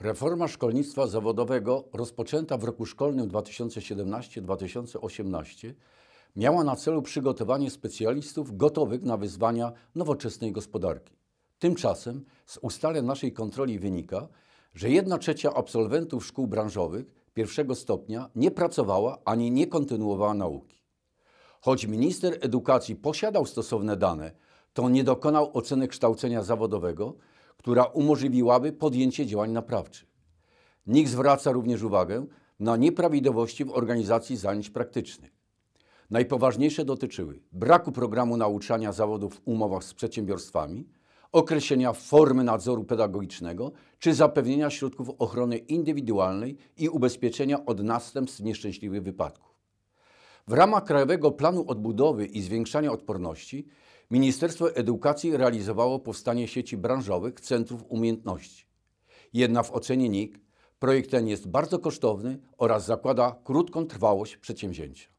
Reforma szkolnictwa zawodowego rozpoczęta w roku szkolnym 2017-2018 miała na celu przygotowanie specjalistów gotowych na wyzwania nowoczesnej gospodarki. Tymczasem z ustaleń naszej kontroli wynika, że 1 trzecia absolwentów szkół branżowych pierwszego stopnia nie pracowała ani nie kontynuowała nauki. Choć minister edukacji posiadał stosowne dane, to nie dokonał oceny kształcenia zawodowego, która umożliwiłaby podjęcie działań naprawczych. NIK zwraca również uwagę na nieprawidłowości w organizacji zajęć praktycznych. Najpoważniejsze dotyczyły braku programu nauczania zawodów w umowach z przedsiębiorstwami, określenia formy nadzoru pedagogicznego czy zapewnienia środków ochrony indywidualnej i ubezpieczenia od następstw nieszczęśliwych wypadków. W ramach Krajowego Planu Odbudowy i Zwiększania Odporności Ministerstwo Edukacji realizowało powstanie sieci branżowych centrów umiejętności. Jednak w ocenie NIK projekt ten jest bardzo kosztowny oraz zakłada krótką trwałość przedsięwzięcia.